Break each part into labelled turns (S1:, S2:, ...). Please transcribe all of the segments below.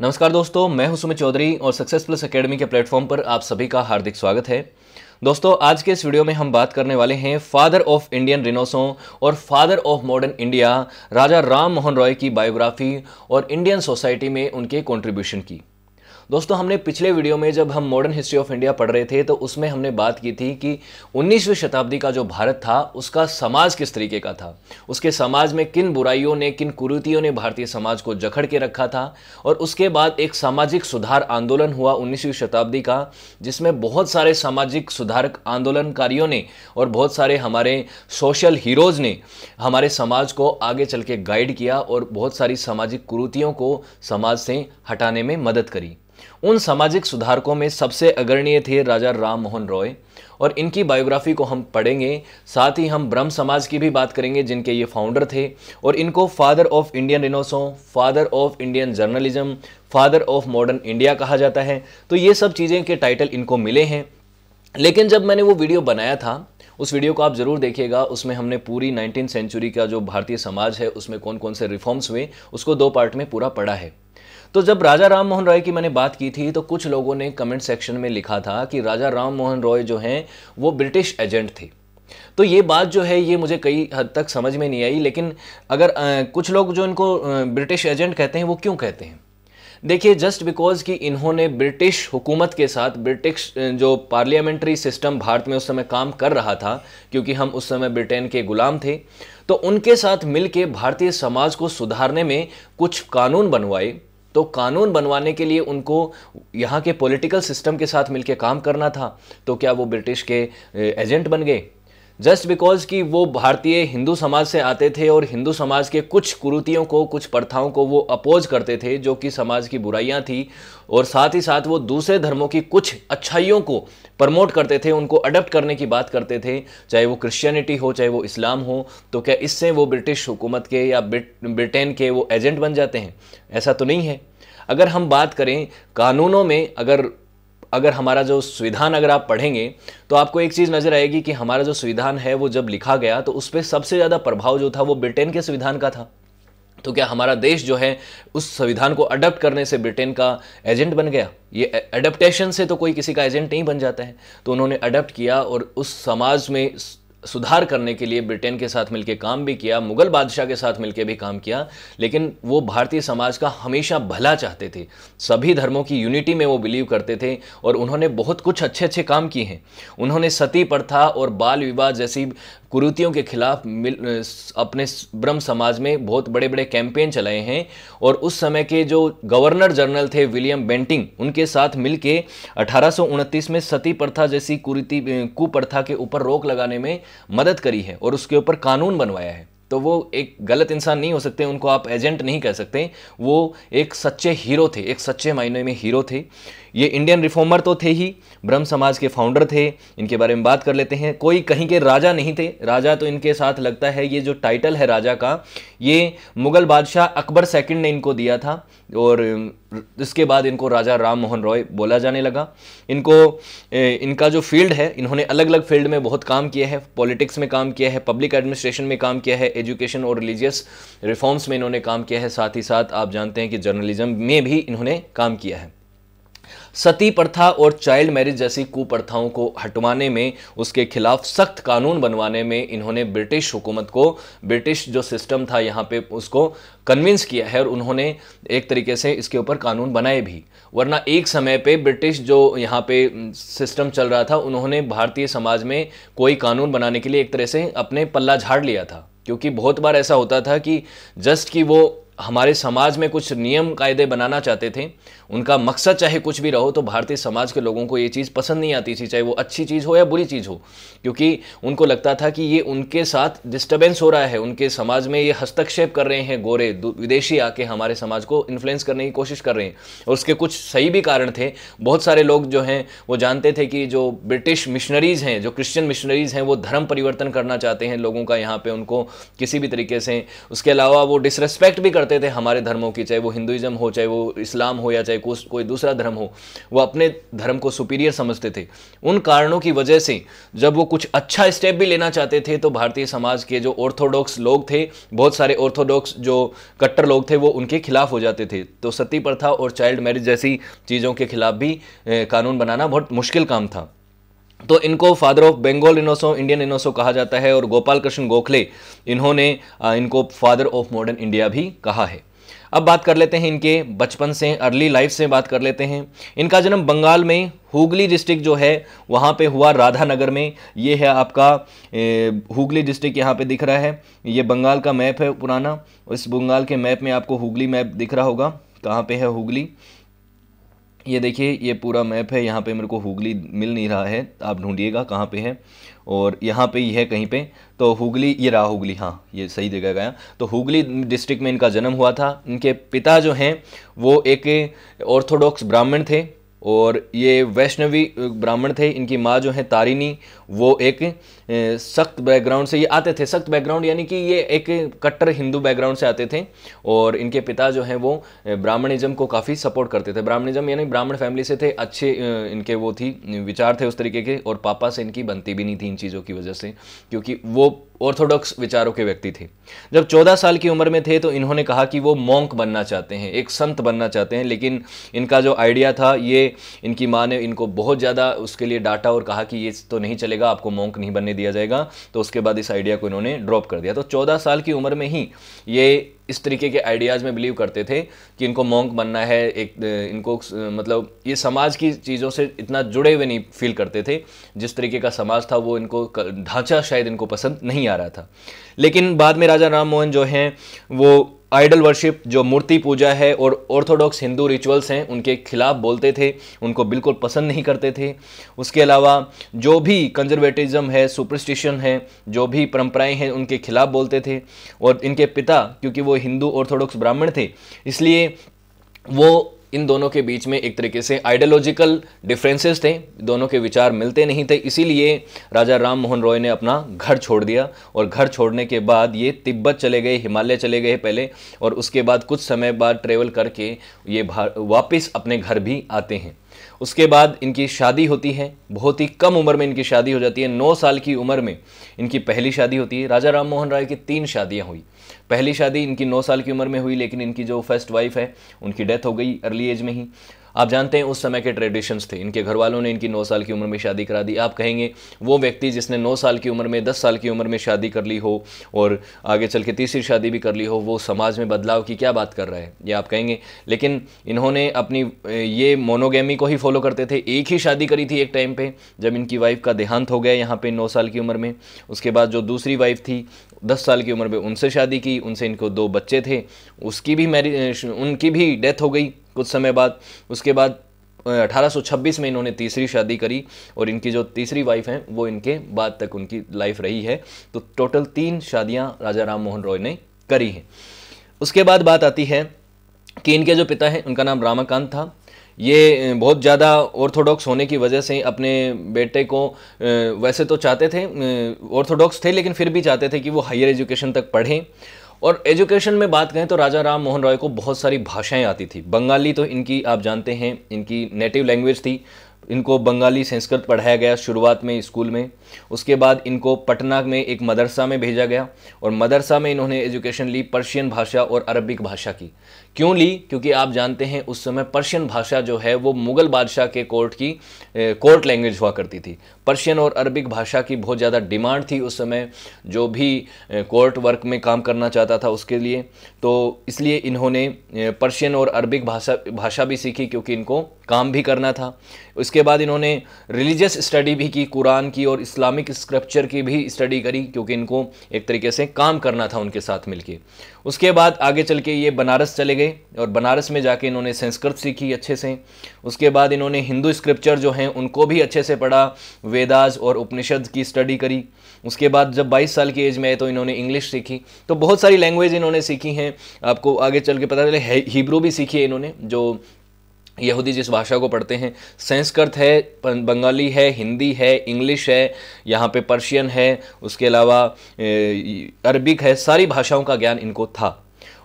S1: नमस्कार दोस्तों मैं हूं सुमित चौधरी और सक्सेस प्लस अकेडमी के प्लेटफॉर्म पर आप सभी का हार्दिक स्वागत है दोस्तों आज के इस वीडियो में हम बात करने वाले हैं फादर ऑफ इंडियन रिनोसो और father of modern India Raja Ram Mohan Roy की बायोग्राफी और इंडियन सोसाइटी में उनके कॉन्ट्रीब्यूशन की दोस्तों हमने पिछले वीडियो में जब हम मॉडर्न हिस्ट्री ऑफ इंडिया पढ़ रहे थे तो उसमें हमने बात की थी कि 19वीं शताब्दी का जो भारत था उसका समाज किस तरीके का था उसके समाज में किन बुराइयों ने किन कुरूतियों ने भारतीय समाज को जखड़ के रखा था और उसके बाद एक सामाजिक सुधार आंदोलन हुआ उन्नीसवीं शताब्दी का जिसमें बहुत सारे सामाजिक सुधारक आंदोलनकारियों ने और बहुत सारे हमारे सोशल हीरोज़ ने हमारे समाज को आगे चल के गाइड किया और बहुत सारी सामाजिक कुरूतियों को समाज से हटाने में मदद करी उन सामाजिक सुधारकों में सबसे अग्रणीय थे राजा राम मोहन रॉय और इनकी बायोग्राफी को हम पढ़ेंगे साथ ही हम ब्रह्म समाज की भी बात करेंगे जिनके ये फाउंडर थे और इनको father of Indian renaissance father of Indian journalism father of modern India कहा जाता है तो ये सब चीज़ें के टाइटल इनको मिले हैं लेकिन जब मैंने वो वीडियो बनाया था उस वीडियो को आप ज़रूर देखिएगा उसमें हमने पूरी नाइनटीन सेंचुरी का जो भारतीय समाज है उसमें कौन कौन से रिफॉर्म्स हुए उसको दो पार्ट में पूरा पढ़ा है तो जब राजा राम मोहन रॉय की मैंने बात की थी तो कुछ लोगों ने कमेंट सेक्शन में लिखा था कि राजा राम मोहन रॉय जो हैं वो ब्रिटिश एजेंट थे तो ये बात जो है ये मुझे कई हद तक समझ में नहीं आई लेकिन अगर आ, कुछ लोग जो इनको ब्रिटिश एजेंट कहते हैं वो क्यों कहते हैं देखिए जस्ट बिकॉज कि इन्होंने ब्रिटिश हुकूमत के साथ ब्रिटिश जो पार्लियामेंट्री सिस्टम भारत में उस समय काम कर रहा था क्योंकि हम उस समय ब्रिटेन के गुलाम थे तो उनके साथ मिलके भारतीय समाज को सुधारने में कुछ कानून बनवाए तो कानून बनवाने के लिए उनको यहाँ के पॉलिटिकल सिस्टम के साथ मिलकर काम करना था तो क्या वो ब्रिटिश के एजेंट बन गए जस्ट बिकॉज कि वो भारतीय हिंदू समाज से आते थे और हिंदू समाज के कुछ कुरुतियों को कुछ प्रथाओं को वो अपोज करते थे जो कि समाज की बुराइयां थी और साथ ही साथ वो दूसरे धर्मों की कुछ अच्छाइयों को प्रमोट करते थे उनको अडप्ट करने की बात करते थे चाहे वो क्रिश्चियनिटी हो चाहे वो इस्लाम हो तो क्या इससे वो ब्रिटिश हुकूमत के या ब्रिटेन के वो एजेंट बन जाते हैं ऐसा तो नहीं है अगर हम बात करें कानूनों में अगर अगर हमारा जो संविधान अगर आप पढ़ेंगे तो आपको एक चीज़ नज़र आएगी कि हमारा जो संविधान है वो जब लिखा गया तो उस पर सबसे ज़्यादा प्रभाव जो था वो ब्रिटेन के संविधान का था तो क्या हमारा देश जो है उस संविधान को अडप्ट करने से ब्रिटेन का एजेंट बन गया ये अडेप्टेशन से तो कोई किसी का एजेंट नहीं बन जाता है तो उन्होंने अडप्ट किया और उस समाज में सुधार करने के लिए ब्रिटेन के साथ मिलकर काम भी किया मुगल बादशाह के साथ मिलकर भी काम किया लेकिन वो भारतीय समाज का हमेशा भला चाहते थे सभी धर्मों की यूनिटी में वो बिलीव करते थे और उन्होंने बहुत कुछ अच्छे अच्छे काम किए हैं उन्होंने सती प्रथा और बाल विवाह जैसी कुरूतियों के खिलाफ मिल अपने ब्रह्म समाज में बहुत बड़े बड़े कैंपेन चलाए हैं और उस समय के जो गवर्नर जनरल थे विलियम बेंटिंग उनके साथ मिलके अठारह में सती प्रथा जैसी कुरीति कुप्रथा के ऊपर रोक लगाने में मदद करी है और उसके ऊपर कानून बनवाया है तो वो एक गलत इंसान नहीं हो सकते उनको आप एजेंट नहीं कह सकते वो एक सच्चे हीरो थे एक सच्चे मायने में हीरो थे ये इंडियन रिफॉर्मर तो थे ही ब्रह्म समाज के फाउंडर थे इनके बारे में बात कर लेते हैं कोई कहीं के राजा नहीं थे राजा तो इनके साथ लगता है ये जो टाइटल है राजा का ये मुगल बादशाह अकबर सेकंड ने इनको दिया था और इसके बाद इनको राजा राम मोहन रॉय बोला जाने लगा इनको इनका जो फील्ड है इन्होंने अलग अलग फील्ड में बहुत काम किया है पॉलिटिक्स में काम किया है पब्लिक एडमिनिस्ट्रेशन में काम किया है एजुकेशन और रिलीजियस रिफॉर्म्स में इन्होंने काम किया है साथ ही साथ आप जानते हैं कि जर्नलिज्म में भी इन्होंने काम किया है सती प्रथा और चाइल्ड मैरिज जैसी कुप्रथाओं को हटवाने में उसके खिलाफ सख्त कानून बनवाने में इन्होंने ब्रिटिश हुकूमत को ब्रिटिश जो सिस्टम था यहाँ पे उसको कन्विंस किया है और उन्होंने एक तरीके से इसके ऊपर कानून बनाए भी वरना एक समय पे ब्रिटिश जो यहाँ पे सिस्टम चल रहा था उन्होंने भारतीय समाज में कोई कानून बनाने के लिए एक तरह से अपने पल्ला झाड़ लिया था क्योंकि बहुत बार ऐसा होता था कि जस्ट कि वो हमारे समाज में कुछ नियम कायदे बनाना चाहते थे उनका मकसद चाहे कुछ भी रहो तो भारतीय समाज के लोगों को ये चीज़ पसंद नहीं आती थी चाहे वो अच्छी चीज़ हो या बुरी चीज़ हो क्योंकि उनको लगता था कि ये उनके साथ डिस्टर्बेंस हो रहा है उनके समाज में ये हस्तक्षेप कर रहे हैं गोरे विदेशी आके हमारे समाज को इन्फ्लुएंस करने की कोशिश कर रहे हैं और उसके कुछ सही भी कारण थे बहुत सारे लोग जो हैं वो जानते थे कि जो ब्रिटिश मिशनरीज़ हैं जो क्रिश्चियन मिशनरीज़ हैं वो धर्म परिवर्तन करना चाहते हैं लोगों का यहाँ पर उनको किसी भी तरीके से उसके अलावा वो डिसरेस्पेक्ट भी करते करते थे हमारे धर्मों की चाहे वो हिंदुइज्म हो चाहे वो इस्लाम हो या चाहे को, कोई दूसरा धर्म हो वो अपने धर्म को सुपीरियर समझते थे उन कारणों की वजह से जब वो कुछ अच्छा स्टेप भी लेना चाहते थे तो भारतीय समाज के जो ऑर्थोडॉक्स लोग थे बहुत सारे ऑर्थोडॉक्स जो कट्टर लोग थे वो उनके खिलाफ हो जाते थे तो सती प्रथा और चाइल्ड मैरिज जैसी चीज़ों के खिलाफ भी कानून बनाना बहुत मुश्किल काम था तो इनको फादर ऑफ बंगाल इनोसो इंडियन इनोसो कहा जाता है और गोपाल कृष्ण गोखले इन्होंने इनको फादर ऑफ मॉडर्न इंडिया भी कहा है अब बात कर लेते हैं इनके बचपन से अर्ली लाइफ से बात कर लेते हैं इनका जन्म बंगाल में हुगली डिस्ट्रिक्ट जो है वहाँ पे हुआ राधानगर में ये है आपका हुगली डिस्ट्रिक्ट यहाँ पे दिख रहा है ये बंगाल का मैप है पुराना इस बंगाल के मैप में आपको हुगली मैप दिख रहा होगा कहाँ पे है हुगली ये देखिए ये पूरा मैप है यहाँ पे मेरे को हुगली मिल नहीं रहा है आप ढूंढिएगा कहाँ पे है और यहाँ पे ही है कहीं पे तो हुगली ये रहा हुगली हाँ ये सही जगह गया तो हुगली डिस्ट्रिक्ट में इनका जन्म हुआ था इनके पिता जो हैं वो एक ऑर्थोडॉक्स ब्राह्मण थे और ये वैष्णवी ब्राह्मण थे इनकी माँ जो है तारिनी वो एक सख्त बैकग्राउंड से ये आते थे सख्त बैकग्राउंड यानी कि ये एक कट्टर हिंदू बैकग्राउंड से आते थे और इनके पिता जो हैं वो ब्राह्मणिज्म को काफ़ी सपोर्ट करते थे ब्राह्मणिज्म यानी ब्राह्मण फैमिली से थे अच्छे इनके वो थी विचार थे उस तरीके के और पापा से इनकी बनती भी नहीं थी इन चीज़ों की वजह से क्योंकि वो ऑर्थोडॉक्स विचारों के व्यक्ति थे जब चौदह साल की उम्र में थे तो इन्होंने कहा कि वो मोंक बनना चाहते हैं एक संत बनना चाहते हैं लेकिन इनका जो आइडिया था ये इनकी माँ ने इनको बहुत ज़्यादा उसके लिए डांटा और कहा कि ये तो नहीं चलेगा आपको मोंक नहीं बनने दिया जाएगा तो उसके बाद इस आइडिया को इन्होंने ड्रॉप कर दिया तो चौदह साल की उम्र में ही ये इस तरीके के आइडियाज़ में बिलीव करते थे कि इनको मोंक बनना है एक इनको मतलब ये समाज की चीज़ों से इतना जुड़े हुए नहीं फील करते थे जिस तरीके का समाज था वो इनको ढांचा शायद इनको पसंद नहीं आ रहा था लेकिन बाद में राजा राम मोहन जो हैं वो आइडल वर्शिप जो मूर्ति पूजा है और ऑर्थोडॉक्स हिंदू रिचुअल्स हैं उनके खिलाफ बोलते थे उनको बिल्कुल पसंद नहीं करते थे उसके अलावा जो भी कंजर्वेटिज्म है सुपरस्टिशन है जो भी परंपराएं हैं उनके खिलाफ बोलते थे और इनके पिता क्योंकि वो हिंदू ऑर्थोडॉक्स ब्राह्मण थे इसलिए वो इन दोनों के बीच में एक तरीके से आइडियोलॉजिकल डिफरेंसेस थे दोनों के विचार मिलते नहीं थे इसीलिए राजा राम मोहन रॉय ने अपना घर छोड़ दिया और घर छोड़ने के बाद ये तिब्बत चले गए हिमालय चले गए पहले और उसके बाद कुछ समय बाद ट्रेवल करके ये वापस अपने घर भी आते हैं उसके बाद इनकी शादी होती है बहुत ही कम उम्र में इनकी शादी हो जाती है नौ साल की उम्र में इनकी पहली शादी होती है राजा राम मोहन राय की तीन शादियां हुई पहली शादी इनकी नौ साल की उम्र में हुई लेकिन इनकी जो फर्स्ट वाइफ है उनकी डेथ हो गई अर्ली एज में ही आप जानते हैं उस समय के ट्रेडिशंस थे इनके घर वालों ने इनकी नौ साल की उम्र में शादी करा दी आप कहेंगे वो व्यक्ति जिसने नौ साल की उम्र में दस साल की उम्र में शादी कर ली हो और आगे चल के तीसरी शादी भी कर ली हो वो समाज में बदलाव की क्या बात कर रहा है ये आप कहेंगे लेकिन इन्होंने अपनी ये मोनोगेमी को ही फॉलो करते थे एक ही शादी करी थी एक टाइम पर जब इनकी वाइफ का देहांत हो गया यहाँ पर नौ साल की उम्र में उसके बाद जो दूसरी वाइफ थी दस साल की उम्र में उनसे शादी की उनसे इनको दो बच्चे थे उसकी भी मैरिज उनकी भी डेथ हो गई कुछ समय बाद उसके बाद 1826 में इन्होंने तीसरी शादी करी और इनकी जो तीसरी वाइफ हैं वो इनके बाद तक उनकी लाइफ रही है तो टोटल तीन शादियां राजा राम मोहन रॉय ने करी हैं उसके बाद बात आती है कि इनके जो पिता हैं उनका नाम रामाकांत था ये बहुत ज़्यादा ऑर्थोडॉक्स होने की वजह से अपने बेटे को वैसे तो चाहते थे ऑर्थोडॉक्स थे लेकिन फिर भी चाहते थे कि वो हायर एजुकेशन तक पढ़ें और एजुकेशन में बात करें तो राजा राम मोहन रॉय को बहुत सारी भाषाएं आती थी बंगाली तो इनकी आप जानते हैं इनकी नेटिव लैंग्वेज थी इनको बंगाली संस्कृत पढ़ाया गया शुरुआत में स्कूल में उसके बाद इनको पटना में एक मदरसा में भेजा गया और मदरसा में इन्होंने एजुकेशन ली पर्शियन भाषा और अरबिक भाषा की क्यों ली क्योंकि आप जानते हैं उस समय पर्शियन भाषा जो है वो मुग़ल बादशाह के कोर्ट की कोर्ट लैंग्वेज हुआ करती थी पर्शियन और अरबिक भाषा की बहुत ज़्यादा डिमांड थी उस समय जो भी कोर्ट वर्क में काम करना चाहता था उसके लिए तो इसलिए इन्होंने पर्शियन और अरबिक भाषा भाषा भी सीखी क्योंकि इनको काम भी करना था उसके बाद इन्होंने रिलीजियस स्टडी भी की कुरान की और इस्लामिक स्क्रप्चर की भी स्टडी करी क्योंकि इनको एक तरीके से काम करना था उनके साथ मिलके उसके बाद आगे चल के ये बनारस चले गए और बनारस में जाके इन्होंने संस्कृत सीखी अच्छे से उसके बाद इन्होंने हिंदू स्क्रिप्चर जो हैं उनको भी अच्छे से पढ़ा वेदाज और उपनिषद की स्टडी करी उसके बाद जब 22 साल की एज में आए तो इन्होंने इंग्लिश सीखी तो बहुत सारी लैंग्वेज इन्होंने सीखी हैं आपको आगे चल के पता चले हिब्रू भी सीखी है इन्होंने जो यहूदी जिस भाषा को पढ़ते हैं संस्कृत है बंगाली है हिंदी है इंग्लिश है यहाँ पे पर्शियन है उसके अलावा अरबिक है सारी भाषाओं का ज्ञान इनको था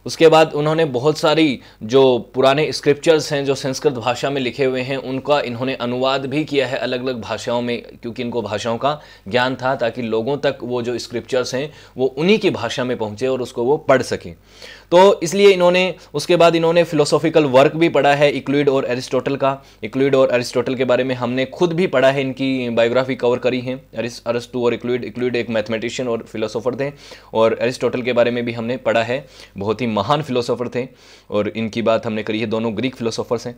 S1: उसके बाद उन्होंने बहुत सारी जो पुराने स्क्रिप्चर्स हैं जो संस्कृत भाषा में लिखे हुए हैं उनका इन्होंने अनुवाद भी किया है अलग अलग भाषाओं में क्योंकि इनको भाषाओं का ज्ञान था ताकि लोगों तक वो जो स्क्रिप्चर्स हैं वो उन्हीं की भाषा में पहुँचे और उसको वो पढ़ सकें तो इसलिए इन्होंने उसके बाद इन्होंने फिलोसॉफिकल वर्क भी पढ़ा है इक्लूड और एरिस्टोटल का इक्लूड और एरिस्टोटल के बारे में हमने खुद भी पढ़ा है इनकी बायोग्राफी कवर करी है अरिस्टू और इक्लूड इक्लूड एक मैथमेटिशियन और फिलोसोफर थे और एरिस्टोटल के बारे में भी हमने पढ़ा है बहुत ही महान फिलोसोफर थे और इनकी बात हमने करी है दोनों ग्रीक फिलोसोफर्स हैं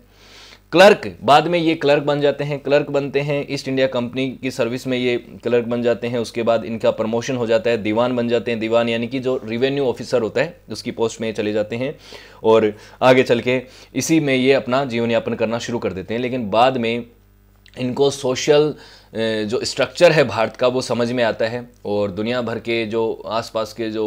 S1: क्लर्क बाद में ये क्लर्क बन जाते हैं क्लर्क बनते हैं ईस्ट इंडिया कंपनी की सर्विस में ये क्लर्क बन जाते हैं उसके बाद इनका प्रमोशन हो जाता है दीवान बन जाते हैं दीवान यानी कि जो रिवेन्यू ऑफिसर होता है उसकी पोस्ट में चले जाते हैं और आगे चल के इसी में ये अपना जीवन यापन करना शुरू कर देते हैं लेकिन बाद में इनको सोशल जो स्ट्रक्चर है भारत का वो समझ में आता है और दुनिया भर के जो आसपास के जो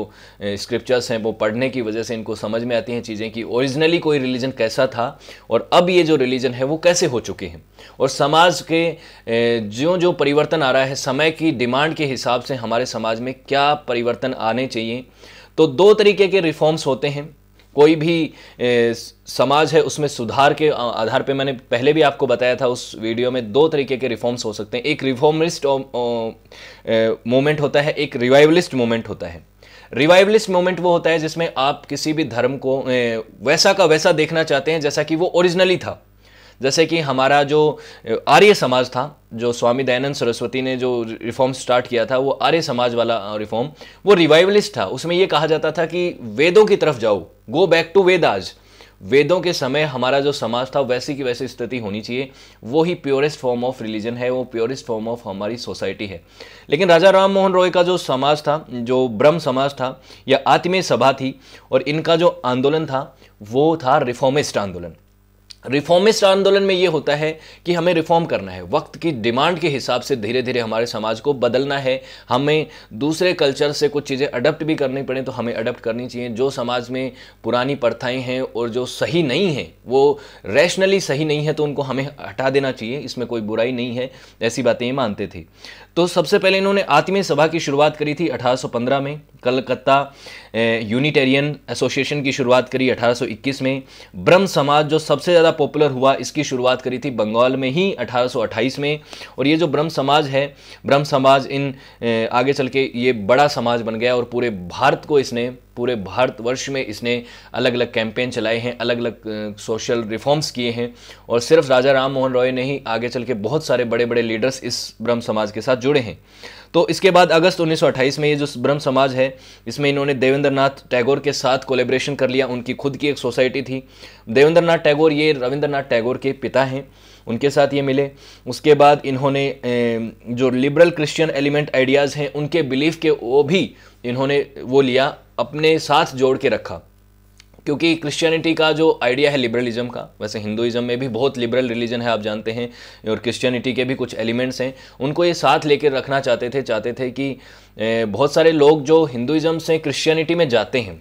S1: स्क्रिप्चर्स हैं वो पढ़ने की वजह से इनको समझ में आती हैं चीज़ें कि ओरिजिनली कोई रिलीजन कैसा था और अब ये जो रिलीजन है वो कैसे हो चुके हैं और समाज के जो जो परिवर्तन आ रहा है समय की डिमांड के हिसाब से हमारे समाज में क्या परिवर्तन आने चाहिए तो दो तरीके के रिफॉर्म्स होते हैं कोई भी ए, समाज है उसमें सुधार के आधार पे मैंने पहले भी आपको बताया था उस वीडियो में दो तरीके के रिफॉर्म्स हो सकते हैं एक रिफॉर्मिस्ट मोमेंट होता है एक रिवाइवलिस्ट मोमेंट होता है रिवाइवलिस्ट मोमेंट वो होता है जिसमें आप किसी भी धर्म को ए, वैसा का वैसा देखना चाहते हैं जैसा कि वो ओरिजिनली था जैसे कि हमारा जो आर्य समाज था जो स्वामी दयानंद सरस्वती ने जो रिफॉर्म स्टार्ट किया था वो आर्य समाज वाला रिफॉर्म वो रिवाइवलिस्ट था उसमें ये कहा जाता था कि वेदों की तरफ जाओ गो बैक टू आज वेदों के समय हमारा जो समाज था वैसी की वैसी स्थिति होनी चाहिए वो ही प्योरेस्ट फॉर्म ऑफ रिलीजन है वो प्योरेस्ट फॉर्म ऑफ हमारी सोसाइटी है लेकिन राजा राम मोहन रॉय का जो समाज था जो ब्रह्म समाज था या आत्मीय सभा थी और इनका जो आंदोलन था वो था रिफॉर्मिस्ट आंदोलन रिफॉर्मिस्ट आंदोलन में ये होता है कि हमें रिफॉर्म करना है वक्त की डिमांड के हिसाब से धीरे धीरे हमारे समाज को बदलना है हमें दूसरे कल्चर से कुछ चीज़ें अडप्ट भी करनी पड़े तो हमें अडप्ट करनी चाहिए जो समाज में पुरानी प्रथाएं हैं और जो सही नहीं है वो रैशनली सही नहीं है तो उनको हमें हटा देना चाहिए इसमें कोई बुराई नहीं है ऐसी बातें ये मानते थे तो सबसे पहले इन्होंने आत्मीय सभा की शुरुआत करी थी अठारह में कलकत्ता यूनिटेरियन एसोसिएशन की शुरुआत करी 1821 में ब्रह्म समाज जो सबसे ज़्यादा पॉपुलर हुआ इसकी शुरुआत करी थी बंगाल में ही 1828 में और ये जो ब्रह्म समाज है ब्रह्म समाज इन आगे चल के ये बड़ा समाज बन गया और पूरे भारत को इसने पूरे भारतवर्ष में इसने अलग अलग कैंपेन चलाए हैं अलग अलग सोशल रिफॉर्म्स किए हैं और सिर्फ राजा राम मोहन रॉय ने ही आगे चल के बहुत सारे बड़े बड़े लीडर्स इस ब्रह्म समाज के साथ जुड़े हैं तो इसके बाद अगस्त 1928 में ये जो ब्रह्म समाज है इसमें इन्होंने देवेंद्र नाथ टैगोर के साथ कोलेब्रेशन कर लिया उनकी खुद की एक सोसाइटी थी देवेंद्र नाथ टैगोर ये रविंद्र टैगोर के पिता हैं उनके साथ ये मिले उसके बाद इन्होंने जो लिबरल क्रिश्चियन एलिमेंट आइडियाज़ हैं उनके बिलीफ के वो भी इन्होंने वो लिया अपने साथ जोड़ के रखा क्योंकि क्रिश्चियनिटी का जो आइडिया है लिबरलिज्म का वैसे हिंदुइज्म में भी बहुत लिबरल रिलीजन है आप जानते हैं और क्रिश्चियनिटी के भी कुछ एलिमेंट्स हैं उनको ये साथ लेकर रखना चाहते थे चाहते थे कि बहुत सारे लोग जो हिंदुइज्म से क्रिश्चियनिटी में जाते हैं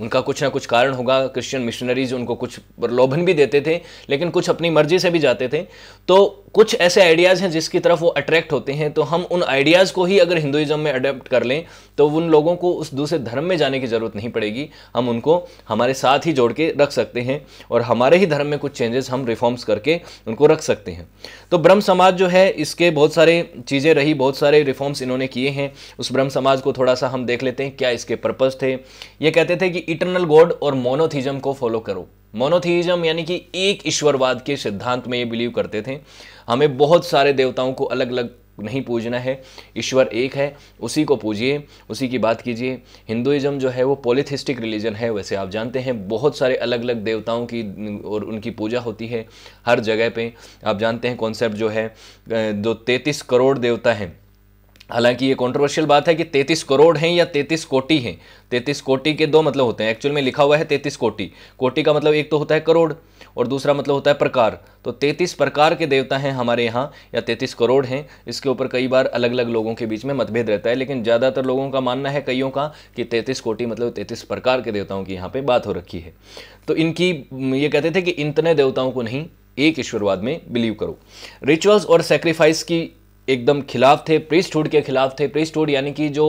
S1: उनका कुछ ना कुछ कारण होगा क्रिश्चियन मिशनरीज उनको कुछ प्रलोभन भी देते थे लेकिन कुछ अपनी मर्जी से भी जाते थे तो कुछ ऐसे आइडियाज़ हैं जिसकी तरफ वो अट्रैक्ट होते हैं तो हम उन आइडियाज़ को ही अगर हिंदुज़म में अडेप्ट कर लें तो उन लोगों को उस दूसरे धर्म में जाने की ज़रूरत नहीं पड़ेगी हम उनको हमारे साथ ही जोड़ के रख सकते हैं और हमारे ही धर्म में कुछ चेंजेस हम रिफॉर्म्स करके उनको रख सकते हैं तो ब्रह्म समाज जो है इसके बहुत सारे चीज़ें रही बहुत सारे रिफॉर्म्स इन्होंने किए हैं उस ब्रह्म समाज को थोड़ा सा हम देख लेते हैं क्या इसके पर्पज़ थे ये कहते थे कि इटरनल गॉड और मोनोथिज्म को फॉलो करो मोनोथिज्म यानी कि एक ईश्वरवाद के सिद्धांत में ये बिलीव करते थे हमें बहुत सारे देवताओं को अलग अलग नहीं पूजना है ईश्वर एक है उसी को पूजिए उसी की बात कीजिए हिंदुइज्म जो है वो पोलिथिस्टिक रिलीजन है वैसे आप जानते हैं बहुत सारे अलग अलग देवताओं की और उनकी पूजा होती है हर जगह पे आप जानते हैं कॉन्सेप्ट जो है जो तैतीस करोड़ देवता हैं हालांकि ये कंट्रोवर्शियल बात है कि 33 करोड़ हैं या 33 कोटि हैं 33 कोटि के दो मतलब होते हैं एक्चुअल में लिखा हुआ है 33 कोटि कोटि का मतलब एक तो होता है करोड़ और दूसरा मतलब होता है प्रकार तो 33 प्रकार के देवता हैं हमारे यहाँ या 33 करोड़ हैं इसके ऊपर कई बार अलग अलग लोगों के बीच में मतभेद रहता है लेकिन ज़्यादातर लोगों का मानना है कईयों का कि तैंतीस कोटि मतलब तैंतीस प्रकार के देवताओं की यहाँ पर बात हो रखी है तो इनकी ये कहते थे कि इतने देवताओं को नहीं एक ईश्वरवाद में बिलीव करो रिचुअल्स और सेक्रीफाइस की एकदम खिलाफ थे प्रिस्टहुड के खिलाफ थे प्रिस्टहुड यानी कि जो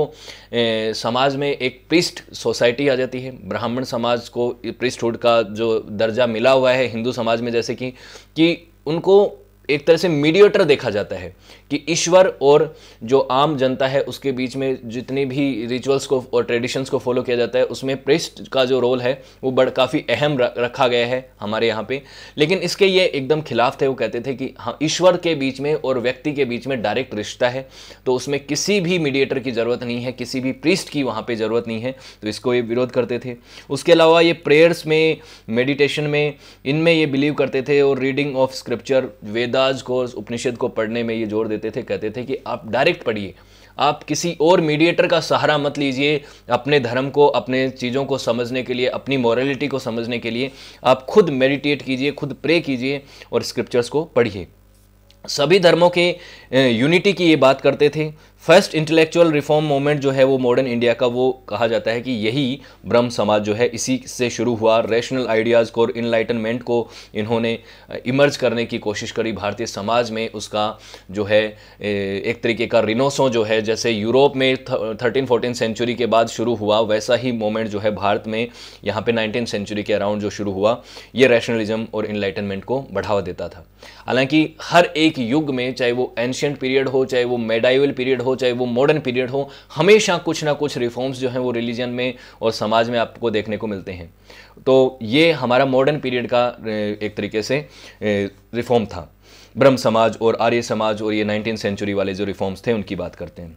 S1: ए, समाज में एक प्रिस्ट सोसाइटी आ जाती है ब्राह्मण समाज को प्रिस्टहुड का जो दर्जा मिला हुआ है हिंदू समाज में जैसे कि कि उनको एक तरह से मीडिएटर देखा जाता है कि ईश्वर और जो आम जनता है उसके बीच में जितने भी रिचुअल्स को और ट्रेडिशंस को फॉलो किया जाता है उसमें प्रेस्ट का जो रोल है वो बड़ा काफ़ी अहम रखा गया है हमारे यहाँ पे लेकिन इसके ये एकदम खिलाफ थे वो कहते थे कि हाँ ईश्वर के बीच में और व्यक्ति के बीच में डायरेक्ट रिश्ता है तो उसमें किसी भी मीडिएटर की ज़रूरत नहीं है किसी भी प्रिस्ट की वहाँ पर ज़रूरत नहीं है तो इसको ये विरोध करते थे उसके अलावा ये प्रेयर्स में मेडिटेशन में इनमें ये बिलीव करते थे और reading of scripture Veda Vedas course Upanishad को पढ़ने में ये जोर देते थे कहते थे कि आप डायरेक्ट पढ़िए आप किसी और मीडिएटर का सहारा मत लीजिए अपने धर्म को अपने चीज़ों को समझने के लिए अपनी मॉरलिटी को समझने के लिए आप खुद मेडिटेट कीजिए खुद प्रे कीजिए और स्क्रिप्चर्स को पढ़िए सभी धर्मों के यूनिटी की ये बात करते थे फर्स्ट इंटेलेक्चुअल रिफॉर्म मोमेंट जो है वो मॉडर्न इंडिया का वो कहा जाता है कि यही ब्रह्म समाज जो है इसी से शुरू हुआ रैशनल आइडियाज़ को और इनलाइटनमेंट को इन्होंने इमर्ज करने की कोशिश करी भारतीय समाज में उसका जो है एक तरीके का रिनोसो जो है जैसे यूरोप में थर्टीन फोर्टीन सेंचुरी के बाद शुरू हुआ वैसा ही मोमेंट जो है भारत में यहाँ पर नाइनटीन सेंचुरी के अराउंड जो शुरू हुआ ये रैशनलिज्म और इनलाइटनमेंट को बढ़ावा देता था हालांकि हर एक युग में चाहे वो एंशियंट पीरियड हो चाहे वो मेडाइवल पीरियड हो चाहे वो मॉडर्न पीरियड हो हमेशा कुछ ना कुछ रिफॉर्म्स जो हैं वो रिलीजन में और समाज में आपको देखने को मिलते हैं तो ये हमारा मॉडर्न पीरियड का एक तरीके से रिफॉर्म था ब्रह्म समाज और आर्य समाज और ये नाइनटीन सेंचुरी वाले जो रिफॉर्म्स थे उनकी बात करते हैं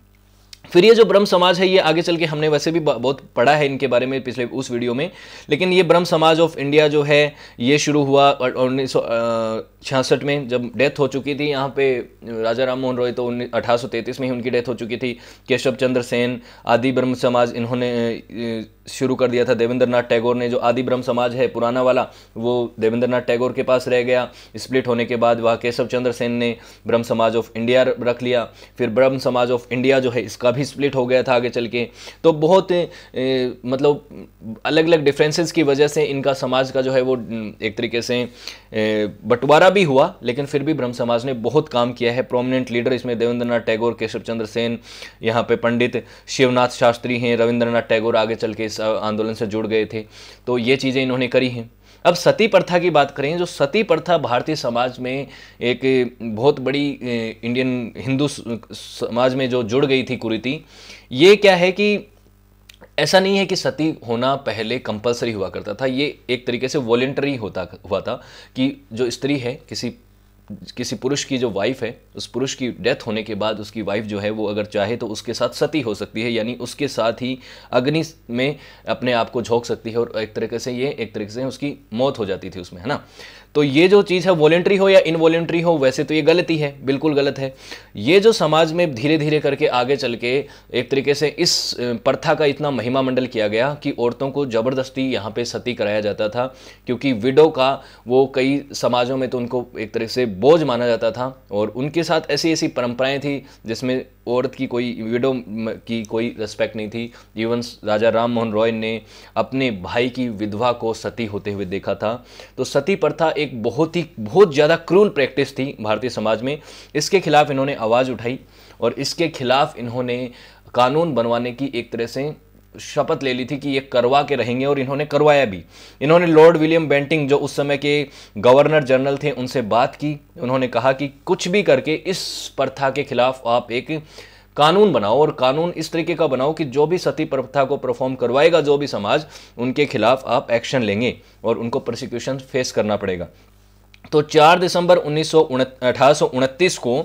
S1: फिर ये जो ब्रह्म समाज है ये आगे चल के हमने वैसे भी बहुत पढ़ा है इनके बारे में पिछले उस वीडियो में लेकिन ये ब्रह्म समाज ऑफ इंडिया जो है ये शुरू हुआ उन्नीस छियासठ में जब डेथ हो चुकी थी यहाँ पे राजा राम मोहन रॉय तो अठारह में ही उनकी डेथ हो चुकी थी केशव चंद्र सेन आदि ब्रह्म समाज इन्होंने शुरू कर दिया था देवेंद्र नाथ टैगोर ने जो आदि ब्रह्म समाज है पुराना वाला वो देवेंद्र नाथ टैगोर के पास रह गया स्प्लिट होने के बाद वह केशव चंद्र सेन ने ब्रह्म समाज ऑफ इंडिया रख लिया फिर ब्रह्म समाज ऑफ इंडिया जो है इसका भी स्प्लिट हो गया था आगे चल के तो बहुत ए, मतलब अलग अलग डिफ्रेंसेस की वजह से इनका समाज का जो है वो एक तरीके से बंटवारा भी हुआ लेकिन फिर भी ब्रह्म समाज ने बहुत काम किया है प्रोमिनेंट लीडर इसमें देवेंद्र नाथ टैगोर केशव चंद्र सेन यहाँ पे पंडित शिवनाथ शास्त्री हैं रविंद्रनाथ टैगोर आगे चल के इस आंदोलन से जुड़ गए थे तो ये चीज़ें इन्होंने करी हैं अब सती प्रथा की बात करें जो सती प्रथा भारतीय समाज में एक बहुत बड़ी इंडियन हिंदू समाज में जो जुड़ गई थी कुरीति ये क्या है कि ऐसा नहीं है कि सती होना पहले कंपलसरी हुआ करता था ये एक तरीके से वॉलेंटरी होता हुआ था कि जो स्त्री है किसी किसी पुरुष की जो वाइफ है उस पुरुष की डेथ होने के बाद उसकी वाइफ जो है वो अगर चाहे तो उसके साथ सती हो सकती है यानी उसके साथ ही अग्नि में अपने आप को झोंक सकती है और एक तरीके से ये एक तरीके से उसकी मौत हो जाती थी उसमें है ना तो ये जो चीज़ है वॉलेंट्री हो या इनवॉलेंट्री हो वैसे तो ये गलत ही है बिल्कुल गलत है ये जो समाज में धीरे धीरे करके आगे चल के एक तरीके से इस प्रथा का इतना महिमा मंडल किया गया कि औरतों को ज़बरदस्ती यहाँ पे सती कराया जाता था क्योंकि विडो का वो कई समाजों में तो उनको एक तरह से बोझ माना जाता था और उनके साथ ऐसी ऐसी परंपराएं थी जिसमें औरत की कोई विडो की कोई रिस्पेक्ट नहीं थी इवन राजा राम मोहन रॉय ने अपने भाई की विधवा को सती होते हुए देखा था तो सती प्रथा एक बहुत ही बहुत ज़्यादा क्रूल प्रैक्टिस थी भारतीय समाज में इसके खिलाफ इन्होंने आवाज़ उठाई और इसके खिलाफ इन्होंने कानून बनवाने की एक तरह से शपथ ले ली थी कि ये करवा के रहेंगे और इन्होंने करवाया भी इन्होंने लॉर्ड विलियम बेंटिंग जो उस समय के गवर्नर जनरल थे उनसे बात की उन्होंने कहा कि कुछ भी करके इस प्रथा के खिलाफ आप एक कानून बनाओ और कानून इस तरीके का बनाओ कि जो भी सती प्रथा को परफॉर्म करवाएगा जो भी समाज उनके खिलाफ आप एक्शन लेंगे और उनको प्रोसिक्यूशन फेस करना पड़ेगा तो 4 दिसंबर उन्नीस को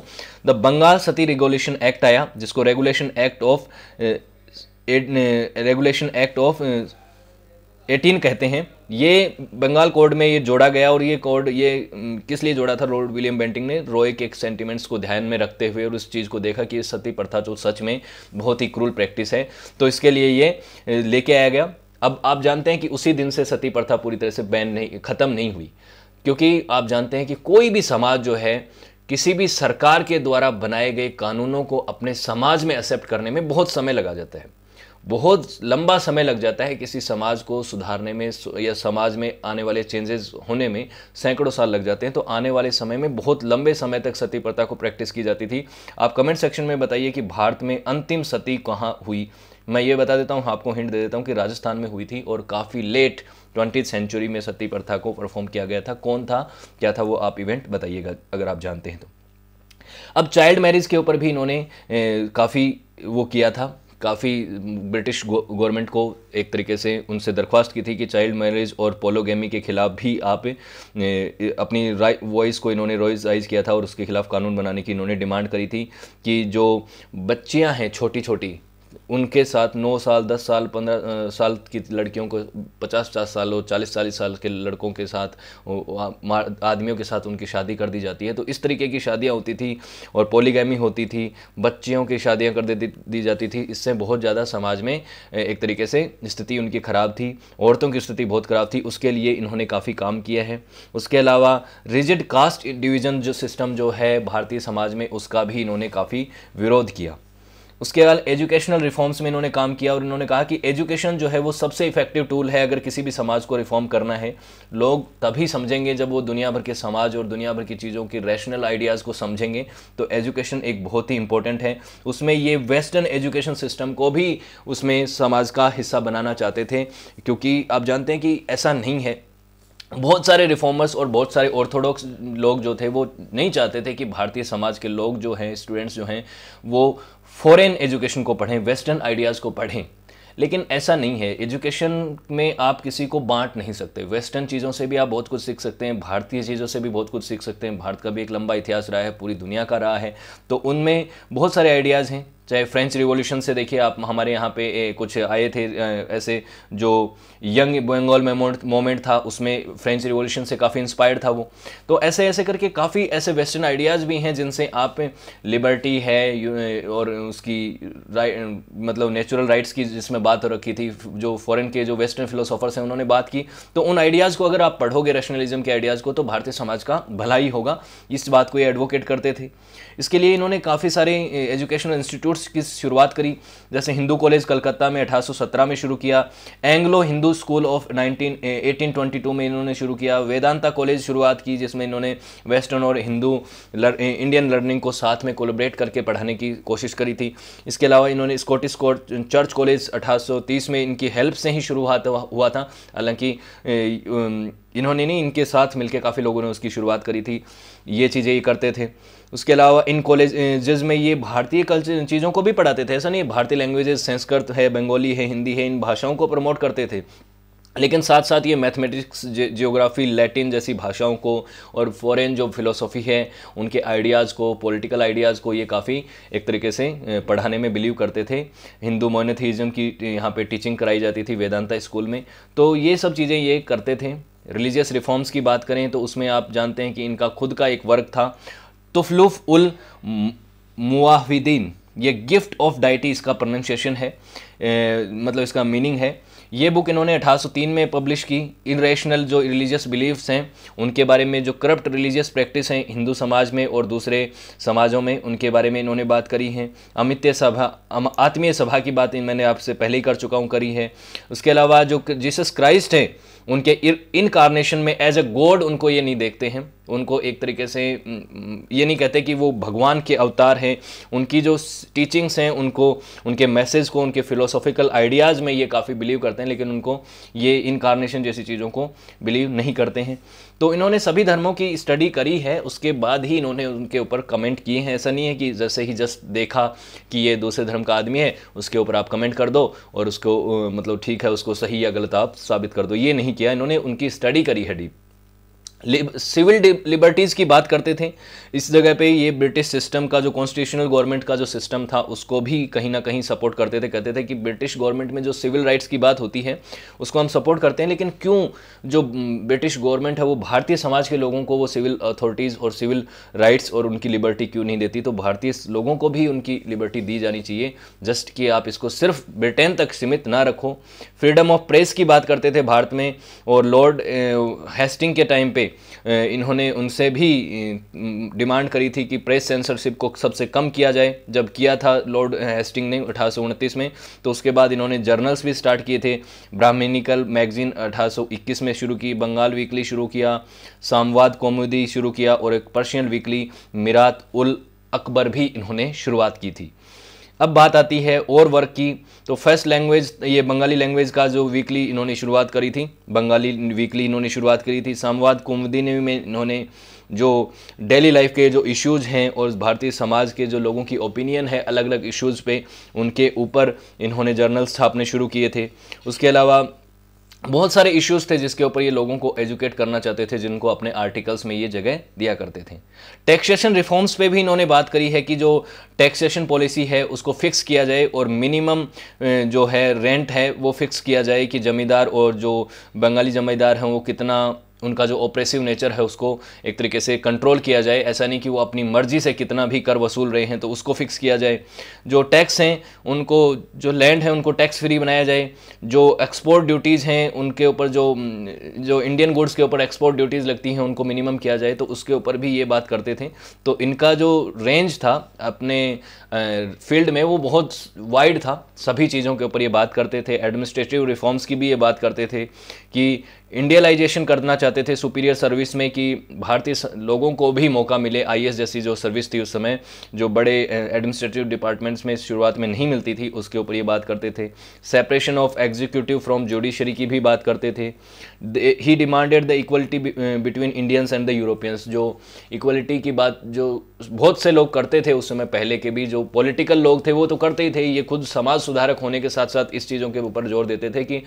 S1: the Bengal Sati regulation act आया जिसको regulation act of regulation act of eighteen कहते हैं ये बंगाल कोड में ये जोड़ा गया और ये कोड ये किस लिए जोड़ा था लॉर्ड विलियम बेंटिंग ने रॉय के सेंटिमेंट्स को ध्यान में रखते हुए और उस चीज़ को देखा कि सती प्रथा जो सच में बहुत ही क्रूल प्रैक्टिस है तो इसके लिए ये लेके आया गया अब आप जानते हैं कि उसी दिन से सती प्रथा पूरी तरह से बैन नहीं ख़त्म नहीं हुई क्योंकि आप जानते हैं कि कोई भी समाज जो है किसी भी सरकार के द्वारा बनाए गए कानूनों को अपने समाज में एक्सेप्ट करने में बहुत समय लगा जाता है बहुत लंबा समय लग जाता है किसी समाज को सुधारने में या समाज में आने वाले चेंजेस होने में सैकड़ों साल लग जाते हैं तो आने वाले समय में बहुत लंबे समय तक सती प्रथा को प्रैक्टिस की जाती थी आप कमेंट सेक्शन में बताइए कि भारत में अंतिम सती कहाँ हुई मैं ये बता देता हूँ आपको हिंट दे देता हूँ कि राजस्थान में हुई थी और काफ़ी लेट ट्वेंटी सेंचुरी में सती प्रथा को परफॉर्म किया गया था कौन था क्या था वो आप इवेंट बताइएगा अगर आप जानते हैं तो अब चाइल्ड मैरिज के ऊपर भी इन्होंने काफ़ी वो किया था काफ़ी ब्रिटिश गवर्नमेंट को एक तरीके से उनसे दरख्वास्त की थी कि चाइल्ड मैरिज और पोलोगेमी के खिलाफ भी आप अपनी वॉइस को इन्होंने रोइजाइज किया था और उसके खिलाफ कानून बनाने की इन्होंने डिमांड करी थी कि जो बच्चियां हैं छोटी छोटी उनके साथ नौ साल दस साल पंद्रह साल की लड़कियों को पचास पचास साल और चालीस चालीस साल के लड़कों के साथ आदमियों के साथ उनकी शादी कर दी जाती है तो इस तरीके की शादियाँ होती थी और पोलीगैमी होती थी बच्चियों की शादियाँ कर दी दी जाती थी इससे बहुत ज़्यादा समाज में एक तरीके से स्थिति उनकी ख़राब थी औरतों की स्थिति बहुत ख़राब थी उसके लिए इन्होंने काफ़ी काम किया है उसके अलावा रिजिड कास्ट डिवीज़न जो सिस्टम जो है भारतीय समाज में उसका भी इन्होंने काफ़ी विरोध किया उसके बाद एजुकेशनल रिफॉर्म्स में इन्होंने काम किया और इन्होंने कहा कि एजुकेशन जो है वो सबसे इफेक्टिव टूल है अगर किसी भी समाज को रिफॉर्म करना है लोग तभी समझेंगे जब वो दुनिया भर के समाज और दुनिया भर की चीज़ों की रैशनल आइडियाज़ को समझेंगे तो एजुकेशन एक बहुत ही इंपॉर्टेंट है उसमें ये वेस्टर्न एजुकेशन सिस्टम को भी उसमें समाज का हिस्सा बनाना चाहते थे क्योंकि आप जानते हैं कि ऐसा नहीं है बहुत सारे रिफॉर्मर्स और बहुत सारे ऑर्थोडॉक्स लोग जो थे वो नहीं चाहते थे कि भारतीय समाज के लोग जो हैं स्टूडेंट्स जो हैं वो फॉरेन एजुकेशन को पढ़ें वेस्टर्न आइडियाज़ को पढ़ें लेकिन ऐसा नहीं है एजुकेशन में आप किसी को बांट नहीं सकते वेस्टर्न चीज़ों से भी आप बहुत कुछ सीख सकते हैं भारतीय चीज़ों से भी बहुत कुछ सीख सकते हैं भारत का भी एक लंबा इतिहास रहा है पूरी दुनिया का रहा है तो उनमें बहुत सारे आइडियाज़ हैं चाहे फ्रेंच रिवॉल्यूशन से देखिए आप हमारे यहाँ पे कुछ आए थे ऐसे जो यंग बंगाल मोमेंट था उसमें फ्रेंच रिवॉल्यूशन से काफ़ी इंस्पायर्ड था वो तो ऐसे ऐसे करके काफ़ी ऐसे वेस्टर्न आइडियाज़ भी हैं जिनसे आप लिबर्टी है और उसकी मतलब नेचुरल राइट्स की जिसमें बात रखी थी जो फॉरेन के जो वेस्टर्न फिलोसॉफर्स हैं उन्होंने बात की तो उन आइडियाज़ को अगर आप पढ़ोगे रैशनलिज्म के आइडियाज़ को तो भारतीय समाज का भला ही होगा इस बात को ये एडवोकेट करते थे इसके लिए इन्होंने काफ़ी सारे एजुकेशनल इंस्टीट्यूट कोर्स की शुरुआत करी जैसे हिंदू कॉलेज कलकत्ता में 1817 में शुरू किया एंग्लो हिंदू स्कूल ऑफ 19 1822 में इन्होंने शुरू किया वेदांता कॉलेज शुरुआत की जिसमें इन्होंने वेस्टर्न और हिंदू लर, इंडियन लर्निंग को साथ में कोलोबरेट करके पढ़ाने की कोशिश करी थी इसके अलावा इन्होंने स्कॉटिश चर्च कॉलेज अठारह में इनकी हेल्प से ही शुरू हुआ था हालांकि इन्होंने नहीं इनके साथ मिलकर काफ़ी लोगों ने उसकी शुरुआत करी थी ये चीज़ें ये करते थे उसके अलावा इन कॉलेज में ये भारतीय कल्चर चीज़ों को भी पढ़ाते थे ऐसा नहीं भारतीय लैंग्वेजेस संस्कृत है बंगाली है हिंदी है इन भाषाओं को प्रमोट करते थे लेकिन साथ साथ ये मैथमेटिक्स जियोग्राफी लैटिन जैसी भाषाओं को और फॉरेन जो फिलोसॉफी है उनके आइडियाज़ को पॉलिटिकल आइडियाज़ को ये काफ़ी एक तरीके से पढ़ाने में बिलीव करते थे हिंदू मोनथीज़म की यहाँ पे टीचिंग कराई जाती थी वेदांता स्कूल में तो ये सब चीज़ें ये करते थे रिलीजियस रिफॉर्म्स की बात करें तो उसमें आप जानते हैं कि इनका खुद का एक वर्क था तुफलुफ उल मुआहिदीन ये गिफ्ट ऑफ डाइटी इसका प्रोनाउंसिएशन है ए, मतलब इसका मीनिंग है ये बुक इन्होंने 1803 में पब्लिश की इनरेशनल जो रिलीजियस बिलीफ्स हैं उनके बारे में जो करप्ट रिलीजियस प्रैक्टिस हैं हिंदू समाज में और दूसरे समाजों में उनके बारे में इन्होंने बात करी है अमित्य सभा आत्मीय सभा की बात मैंने आपसे पहले ही कर चुका हूँ करी है उसके अलावा जो जीसस क्राइस्ट है उनके इनकारनेशन में एज ए गॉड उनको ये नहीं देखते हैं उनको एक तरीके से ये नहीं कहते कि वो भगवान के अवतार हैं उनकी जो टीचिंग्स हैं उनको उनके मैसेज को उनके फिलोसॉफिकल आइडियाज़ में ये काफ़ी बिलीव करते हैं लेकिन उनको ये इनकारनेशन जैसी चीज़ों को बिलीव नहीं करते हैं तो इन्होंने सभी धर्मों की स्टडी करी है उसके बाद ही इन्होंने उनके ऊपर कमेंट किए हैं ऐसा नहीं है कि जैसे ही जस्ट देखा कि ये दूसरे धर्म का आदमी है उसके ऊपर आप कमेंट कर दो और उसको मतलब ठीक है उसको सही या गलत आप साबित कर दो ये नहीं किया इन्होंने उनकी स्टडी करी है डीप सिविल लिबर्टीज़ की बात करते थे इस जगह पे ये ब्रिटिश सिस्टम का जो कॉन्स्टिट्यूशनल गवर्नमेंट का जो सिस्टम था उसको भी कहीं ना कहीं सपोर्ट करते थे कहते थे कि ब्रिटिश गवर्नमेंट में जो सिविल राइट्स की बात होती है उसको हम सपोर्ट करते हैं लेकिन क्यों जो ब्रिटिश गवर्नमेंट है वो भारतीय समाज के लोगों को वो सिविल अथॉरिटीज़ और सिविल राइट्स और उनकी लिबर्टी क्यों नहीं देती तो भारतीय लोगों को भी उनकी लिबर्टी दी जानी चाहिए जस्ट कि आप इसको सिर्फ ब्रिटेन तक सीमित ना रखो फ्रीडम ऑफ प्रेस की बात करते थे भारत में और लॉर्ड हेस्टिंग के टाइम पे इन्होंने उनसे भी डिमांड करी थी कि प्रेस सेंसरशिप को सबसे कम किया जाए जब किया था लॉर्ड हेस्टिंग ने अठारह में तो उसके बाद इन्होंने जर्नल्स भी स्टार्ट किए थे ब्राह्मणिकल मैगजीन अठारह में शुरू की बंगाल वीकली शुरू किया सामवाद कौमुदी शुरू किया और एक पर्शियन वीकली मिरात उल अकबर भी इन्होंने शुरुआत की थी अब बात आती है और वर्क की तो फर्स्ट लैंग्वेज ये बंगाली लैंग्वेज का जो वीकली इन्होंने शुरुआत करी थी बंगाली वीकली इन्होंने शुरुआत करी थी सामवाद कुमदी ने में इन्होंने जो डेली लाइफ के जो इश्यूज़ हैं और भारतीय समाज के जो लोगों की ओपिनियन है अलग अलग इश्यूज़ पे उनके ऊपर इन्होंने जर्नल्स छापने शुरू किए थे उसके अलावा बहुत सारे इश्यूज थे जिसके ऊपर ये लोगों को एजुकेट करना चाहते थे जिनको अपने आर्टिकल्स में ये जगह दिया करते थे टैक्सेशन रिफॉर्म्स पे भी इन्होंने बात करी है कि जो टैक्सेशन पॉलिसी है उसको फिक्स किया जाए और मिनिमम जो है रेंट है वो फिक्स किया जाए कि जमींदार और जो बंगाली जमींदार हैं वो कितना उनका जो ऑपरेसिव नेचर है उसको एक तरीके से कंट्रोल किया जाए ऐसा नहीं कि वो अपनी मर्जी से कितना भी कर वसूल रहे हैं तो उसको फिक्स किया जाए जो टैक्स हैं उनको जो लैंड है उनको टैक्स फ्री बनाया जाए जो एक्सपोर्ट ड्यूटीज़ हैं उनके ऊपर जो जो इंडियन गुड्स के ऊपर एक्सपोर्ट ड्यूटीज़ लगती हैं उनको मिनिमम किया जाए तो उसके ऊपर भी ये बात करते थे तो इनका जो रेंज था अपने फील्ड में वो बहुत वाइड था सभी चीज़ों के ऊपर ये बात करते थे एडमिनिस्ट्रेटिव रिफॉर्म्स की भी ये बात करते थे कि इंडियलाइजेशन करना चाहते थे सुपीरियर सर्विस में कि भारतीय लोगों को भी मौका मिले आई जैसी जो सर्विस थी उस समय जो बड़े एडमिनिस्ट्रेटिव डिपार्टमेंट्स में शुरुआत में नहीं मिलती थी उसके ऊपर ये बात करते थे separation of executive from judiciary की भी बात करते थे he demanded the equality between Indians and the Europeans जो इक्वलिटी की बात जो बहुत से लोग करते थे उस समय पहले के भी जो पॉलिटिकल लोग थे वो तो करते ही थे ये खुद समाज सुधारक होने के साथ साथ इस चीज़ों के ऊपर जोर देते थे कि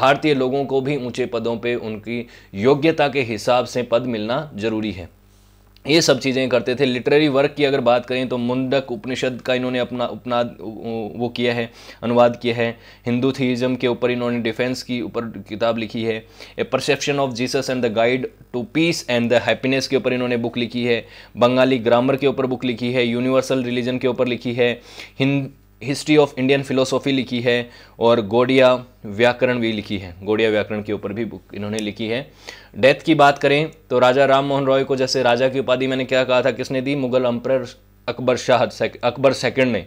S1: भारतीय लोगों को भी ऊंचे पदों पे उनकी योग्यता के हिसाब से पद मिलना जरूरी है ये सब चीज़ें करते थे लिटरेरी वर्क की अगर बात करें तो मुंडक उपनिषद का इन्होंने अपना अपना वो किया है अनुवाद किया है हिंदू थीज़म के ऊपर इन्होंने डिफेंस की ऊपर किताब लिखी है a perception of Jesus and the guide to peace and the happiness के ऊपर इन्होंने बुक लिखी है बंगाली ग्रामर के ऊपर बुक लिखी है यूनिवर्सल रिलीजन के ऊपर लिखी है हिंद हिस्ट्री ऑफ इंडियन फिलोसॉफी लिखी है और गोडिया व्याकरण भी लिखी है गोडिया व्याकरण के ऊपर भी बुक इन्होंने लिखी है डेथ की बात करें तो राजा राम मोहन रॉय को जैसे राजा की उपाधि मैंने क्या कहा था किसने दी मुगल अम्पर अकबर शाह सेक, अकबर सेकंड ने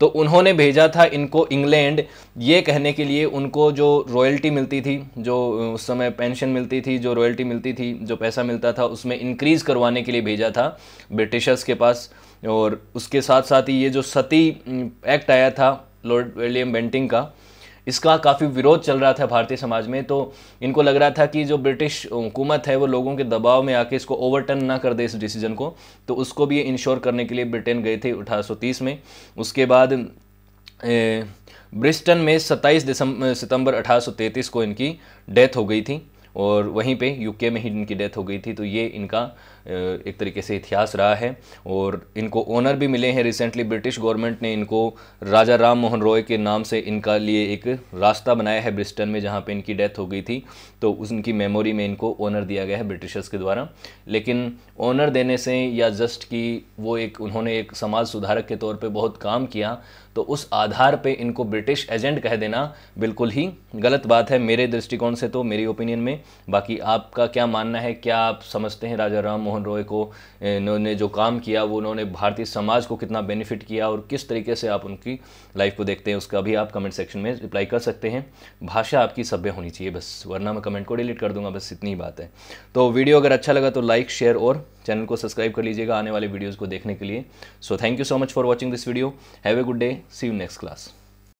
S1: तो उन्होंने भेजा था इनको इंग्लैंड ये कहने के लिए उनको जो रॉयल्टी मिलती थी जो उस समय पेंशन मिलती थी जो रॉयल्टी मिलती थी जो पैसा मिलता था उसमें इंक्रीज़ करवाने के लिए भेजा था ब्रिटिशर्स के पास और उसके साथ साथ ही ये जो सती एक्ट आया था लॉर्ड विलियम बेंटिंग का इसका काफ़ी विरोध चल रहा था भारतीय समाज में तो इनको लग रहा था कि जो ब्रिटिश हुकूमत है वो लोगों के दबाव में आके इसको ओवरटर्न ना कर दे इस डिसीजन को तो उसको भी इंश्योर करने के लिए ब्रिटेन गए थे 1830 में उसके बाद ब्रिस्टन में 27 दिसंबर सितंबर 1833 को इनकी डेथ हो गई थी और वहीं पे यूके में ही इनकी डेथ हो गई थी तो ये इनका एक तरीके से इतिहास रहा है और इनको ऑनर भी मिले हैं रिसेंटली ब्रिटिश गवर्नमेंट ने इनको राजा राम मोहन रॉय के नाम से इनका लिए एक रास्ता बनाया है ब्रिस्टन में जहाँ पे इनकी डेथ हो गई थी तो उनकी मेमोरी में इनको ऑनर दिया गया है ब्रिटिशर्स के द्वारा लेकिन ऑनर देने से या जस्ट कि वो एक उन्होंने एक समाज सुधारक के तौर पर बहुत काम किया तो उस आधार पे इनको ब्रिटिश एजेंट कह देना बिल्कुल ही गलत बात है मेरे दृष्टिकोण से तो मेरी ओपिनियन में बाकी आपका क्या मानना है क्या आप समझते हैं राजा राम मोहन रॉय को इन्होंने जो काम किया वो उन्होंने भारतीय समाज को कितना बेनिफिट किया और किस तरीके से आप उनकी लाइफ को देखते हैं उसका भी आप कमेंट सेक्शन में रिप्लाई कर सकते हैं भाषा आपकी सभ्य होनी चाहिए बस वरना मैं कमेंट को डिलीट कर दूंगा बस इतनी ही बात है तो वीडियो अगर अच्छा लगा तो लाइक शेयर और चैनल को सब्सक्राइब कर लीजिएगा आने वाले वीडियोज़ को देखने के लिए so thank you so much for watching this video have a good day see you next class